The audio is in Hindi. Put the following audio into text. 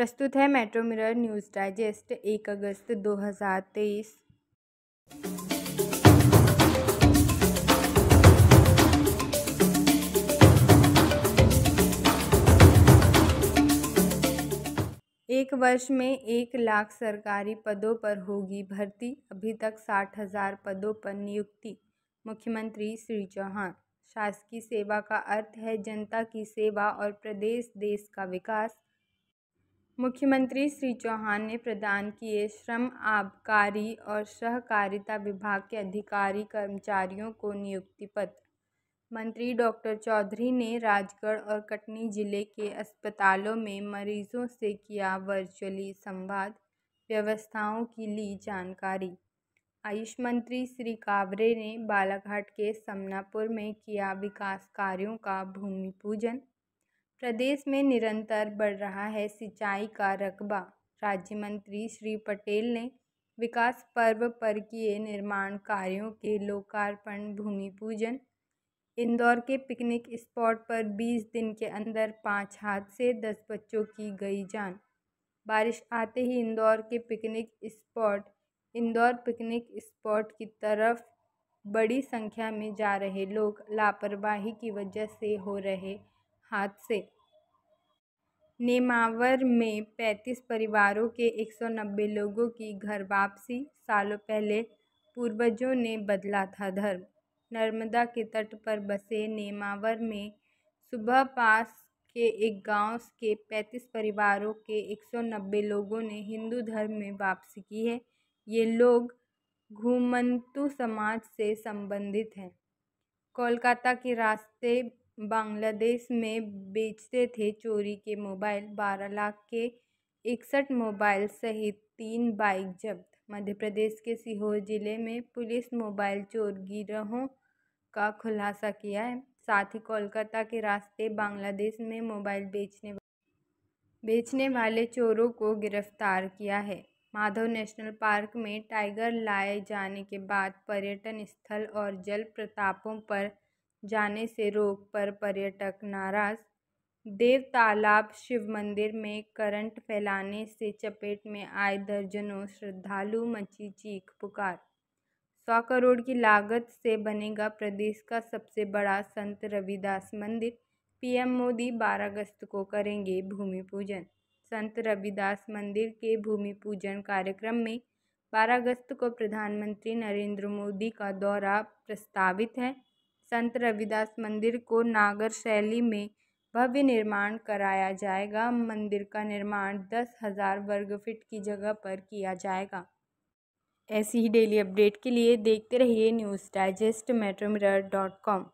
प्रस्तुत है मेट्रो मिरर न्यूज़ डाइजेस्ट एक अगस्त 2023 एक वर्ष में एक लाख सरकारी पदों पर होगी भर्ती अभी तक साठ हजार पदों पर नियुक्ति मुख्यमंत्री श्री चौहान शासकीय सेवा का अर्थ है जनता की सेवा और प्रदेश देश का विकास मुख्यमंत्री श्री चौहान ने प्रदान किए श्रम आबकारी और सहकारिता विभाग के अधिकारी कर्मचारियों को नियुक्ति पत्र मंत्री डॉक्टर चौधरी ने राजगढ़ और कटनी जिले के अस्पतालों में मरीजों से किया वर्चुअली संवाद व्यवस्थाओं की ली जानकारी आयुष मंत्री श्री कावरे ने बालाघाट के समनापुर में किया विकास कार्यों का भूमि पूजन प्रदेश में निरंतर बढ़ रहा है सिंचाई का रकबा राज्य मंत्री श्री पटेल ने विकास पर्व पर किए निर्माण कार्यों के लोकार्पण भूमि पूजन इंदौर के पिकनिक स्पॉट पर 20 दिन के अंदर पाँच हाथ से दस बच्चों की गई जान बारिश आते ही इंदौर के picnic spot Indore picnic spot की तरफ बड़ी संख्या में जा रहे लोग लापरवाही की वजह से हो रहे हादसे नेमावर में पैंतीस परिवारों के एक सौ नब्बे लोगों की घर वापसी सालों पहले पूर्वजों ने बदला था धर्म नर्मदा के तट पर बसे नेमावर में सुबह पास के एक गांव के पैंतीस परिवारों के एक सौ नब्बे लोगों ने हिंदू धर्म में वापसी की है ये लोग घूमंतु समाज से संबंधित हैं कोलकाता के रास्ते बांग्लादेश में बेचते थे चोरी के मोबाइल बारह लाख के इकसठ मोबाइल सहित तीन बाइक जब्त मध्य प्रदेश के सीहोर जिले में पुलिस मोबाइल चोर गिरोहों का खुलासा किया है साथ ही कोलकाता के रास्ते बांग्लादेश में मोबाइल बेचने बेचने वाले चोरों को गिरफ्तार किया है माधव नेशनल पार्क में टाइगर लाए जाने के बाद पर्यटन स्थल और जल प्रतापों पर जाने से रोक पर पर्यटक नाराज देव तालाब शिव मंदिर में करंट फैलाने से चपेट में आए दर्जनों श्रद्धालु मची चीख पुकार सौ करोड़ की लागत से बनेगा प्रदेश का सबसे बड़ा संत रविदास मंदिर पीएम मोदी 12 अगस्त को करेंगे भूमि पूजन संत रविदास मंदिर के भूमि पूजन कार्यक्रम में 12 अगस्त को प्रधानमंत्री नरेंद्र मोदी का दौरा प्रस्तावित है संत रविदास मंदिर को नागर शैली में भव्य निर्माण कराया जाएगा मंदिर का निर्माण दस हज़ार वर्ग फीट की जगह पर किया जाएगा ऐसी ही डेली अपडेट के लिए देखते रहिए news digest Metromirror dot com